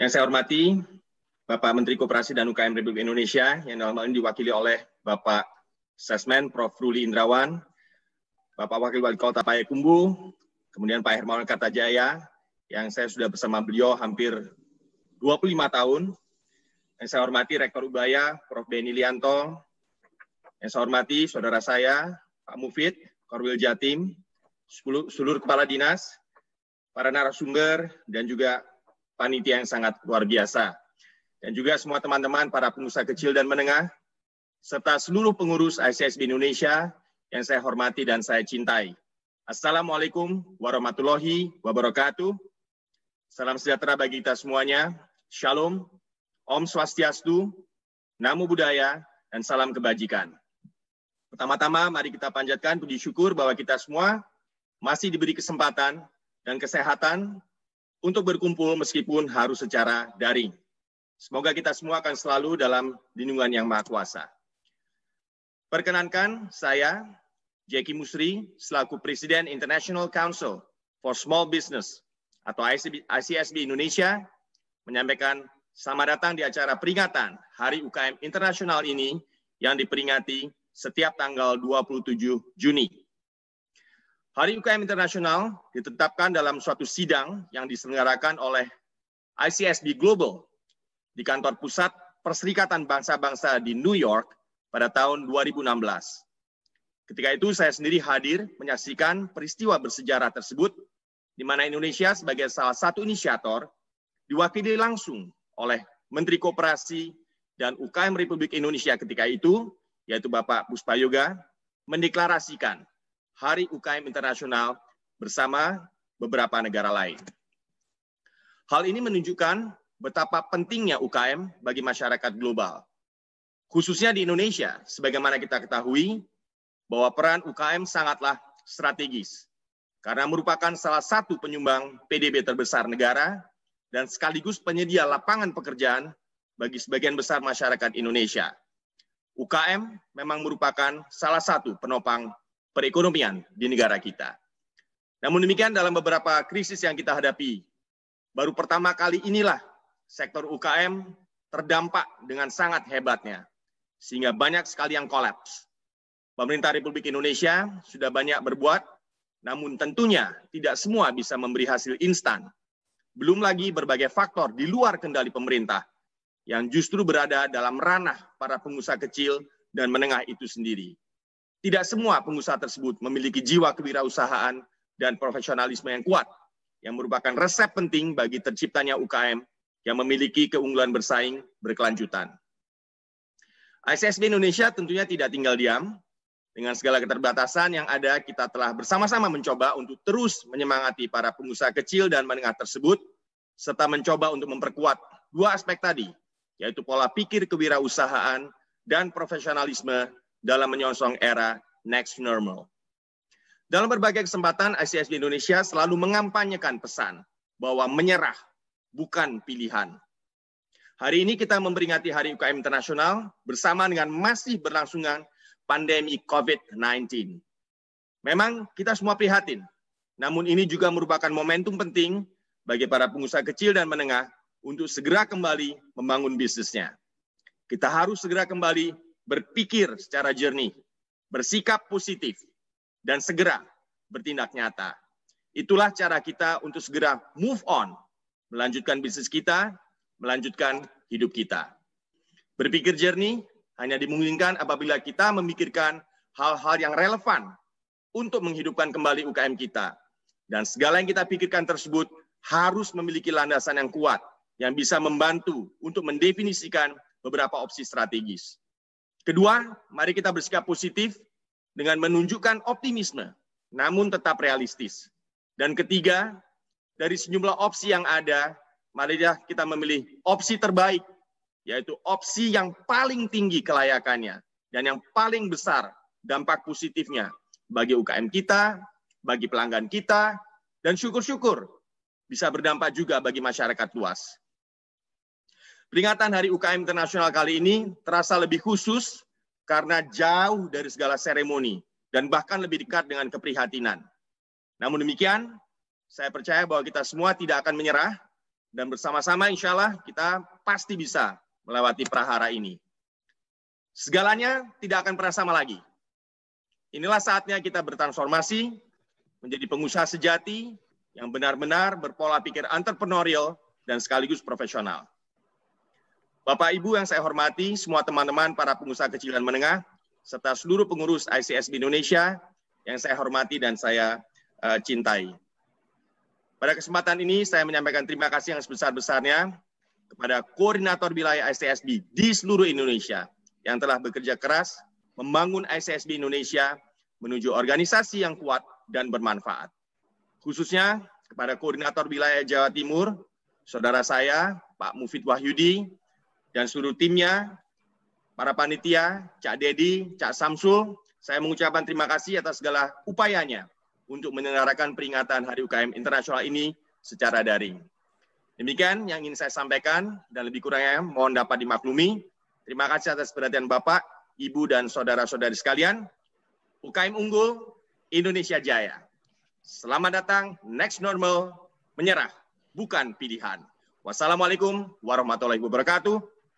Yang saya hormati, Bapak Menteri Koperasi dan UKM Republik Indonesia yang dalam hal ini diwakili oleh Bapak Sesmen Prof. Ruli Indrawan, Bapak Wakil Wali Kota Payakumbu, kemudian Pak Hermawan Kartajaya, yang saya sudah bersama beliau hampir 25 tahun, yang saya hormati Rektor Ubaya, Prof. Beni Lianto, yang saya hormati saudara saya, Pak Mufid, Korwil Jatim, seluruh kepala dinas, para narasumber, dan juga panitia yang sangat luar biasa. Dan juga semua teman-teman para pengusaha kecil dan menengah, serta seluruh pengurus ICSB Indonesia yang saya hormati dan saya cintai. Assalamualaikum warahmatullahi wabarakatuh. Salam sejahtera bagi kita semuanya. Shalom, Om Swastiastu, Namo Buddhaya, dan salam kebajikan. Pertama-tama mari kita panjatkan puji syukur bahwa kita semua masih diberi kesempatan dan kesehatan untuk berkumpul meskipun harus secara daring. Semoga kita semua akan selalu dalam lindungan yang maha kuasa. Perkenankan saya, Jackie Musri, selaku Presiden International Council for Small Business atau ICSB Indonesia, menyampaikan selamat datang di acara peringatan Hari UKM Internasional ini yang diperingati setiap tanggal 27 Juni. Hari UKM Internasional ditetapkan dalam suatu sidang yang diselenggarakan oleh ICSB Global di kantor pusat Perserikatan Bangsa-Bangsa di New York pada tahun 2016. Ketika itu saya sendiri hadir menyaksikan peristiwa bersejarah tersebut di mana Indonesia sebagai salah satu inisiator diwakili langsung oleh Menteri Koperasi dan UKM Republik Indonesia ketika itu, yaitu Bapak Puspayoga, mendeklarasikan Hari UKM Internasional bersama beberapa negara lain. Hal ini menunjukkan betapa pentingnya UKM bagi masyarakat global, khususnya di Indonesia, sebagaimana kita ketahui bahwa peran UKM sangatlah strategis karena merupakan salah satu penyumbang PDB terbesar negara dan sekaligus penyedia lapangan pekerjaan bagi sebagian besar masyarakat Indonesia. UKM memang merupakan salah satu penopang perekonomian di negara kita. Namun demikian dalam beberapa krisis yang kita hadapi, baru pertama kali inilah sektor UKM terdampak dengan sangat hebatnya, sehingga banyak sekali yang kolaps. Pemerintah Republik Indonesia sudah banyak berbuat, namun tentunya tidak semua bisa memberi hasil instan. Belum lagi berbagai faktor di luar kendali pemerintah yang justru berada dalam ranah para pengusaha kecil dan menengah itu sendiri. Tidak semua pengusaha tersebut memiliki jiwa kewirausahaan dan profesionalisme yang kuat, yang merupakan resep penting bagi terciptanya UKM yang memiliki keunggulan bersaing berkelanjutan. ISSB Indonesia tentunya tidak tinggal diam. Dengan segala keterbatasan yang ada, kita telah bersama-sama mencoba untuk terus menyemangati para pengusaha kecil dan menengah tersebut, serta mencoba untuk memperkuat dua aspek tadi, yaitu pola pikir kewirausahaan dan profesionalisme dalam menyongsong era next normal. Dalam berbagai kesempatan, ICSB Indonesia selalu mengampanyekan pesan bahwa menyerah bukan pilihan. Hari ini kita memperingati Hari UKM Internasional bersama dengan masih berlangsungan pandemi COVID-19. Memang kita semua prihatin, namun ini juga merupakan momentum penting bagi para pengusaha kecil dan menengah untuk segera kembali membangun bisnisnya. Kita harus segera kembali berpikir secara jernih, bersikap positif, dan segera bertindak nyata. Itulah cara kita untuk segera move on, melanjutkan bisnis kita, melanjutkan hidup kita. Berpikir jernih hanya dimungkinkan apabila kita memikirkan hal-hal yang relevan untuk menghidupkan kembali UKM kita. Dan segala yang kita pikirkan tersebut harus memiliki landasan yang kuat yang bisa membantu untuk mendefinisikan beberapa opsi strategis. Kedua, mari kita bersikap positif dengan menunjukkan optimisme, namun tetap realistis. Dan ketiga, dari sejumlah opsi yang ada, mari kita memilih opsi terbaik, yaitu opsi yang paling tinggi kelayakannya dan yang paling besar dampak positifnya bagi UKM kita, bagi pelanggan kita, dan syukur-syukur bisa berdampak juga bagi masyarakat luas. Peringatan Hari UKM Internasional kali ini terasa lebih khusus karena jauh dari segala seremoni dan bahkan lebih dekat dengan keprihatinan. Namun demikian, saya percaya bahwa kita semua tidak akan menyerah dan bersama-sama insya Allah kita pasti bisa melewati prahara ini. Segalanya tidak akan pernah sama lagi. Inilah saatnya kita bertransformasi menjadi pengusaha sejati yang benar-benar berpola pikir entrepreneurial dan sekaligus profesional. Bapak Ibu yang saya hormati, semua teman-teman para pengusaha kecil dan menengah, serta seluruh pengurus ICS Indonesia yang saya hormati dan saya uh, cintai. Pada kesempatan ini saya menyampaikan terima kasih yang sebesar-besarnya kepada koordinator wilayah ICSB di seluruh Indonesia yang telah bekerja keras membangun ICSB Indonesia menuju organisasi yang kuat dan bermanfaat. Khususnya kepada koordinator wilayah Jawa Timur, saudara saya Pak Mufid Wahyudi, dan seluruh timnya, para panitia, Cak Dedi, Cak Samsul, saya mengucapkan terima kasih atas segala upayanya untuk menyelenggarakan peringatan Hari UKM Internasional ini secara daring. Demikian yang ingin saya sampaikan dan lebih kurangnya mohon dapat dimaklumi. Terima kasih atas perhatian Bapak, Ibu, dan saudara-saudari sekalian. UKM Unggul, Indonesia Jaya. Selamat datang, next normal, menyerah, bukan pilihan. Wassalamualaikum warahmatullahi wabarakatuh.